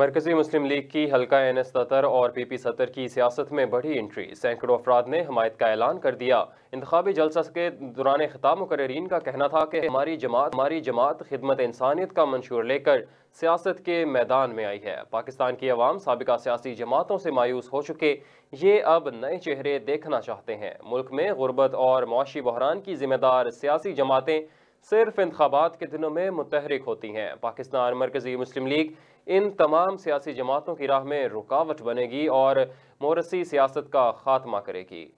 मरकजी मुस्लिम लीग की हल्का एन एस सतर और पी पी सतर की सियासत में बढ़ी एंट्री सैकड़ों अफराद ने हमायत का ऐलान कर दिया इंतबी जलसा के दौरान खिताब मुकर्रीन का कहना था कि हमारी जमात हमारी जमात खिदमत इंसानियत का मंशूर लेकर सियासत के मैदान में आई है पाकिस्तान की आवाम सबका सियासी जमातों से मायूस हो चुके ये अब नए चेहरे देखना चाहते हैं मुल्क में गुर्बत और मुशी बहरान की जिम्मेदार सियासी जमातें सिर्फ इंतबात के दिनों में मुतहरक होती हैं पाकिस्तान मरकज़ी मुस्लिम लीग इन तमाम सियासी जमातों की राह में रुकावट बनेगी और मोरसी सियासत का खात्मा करेगी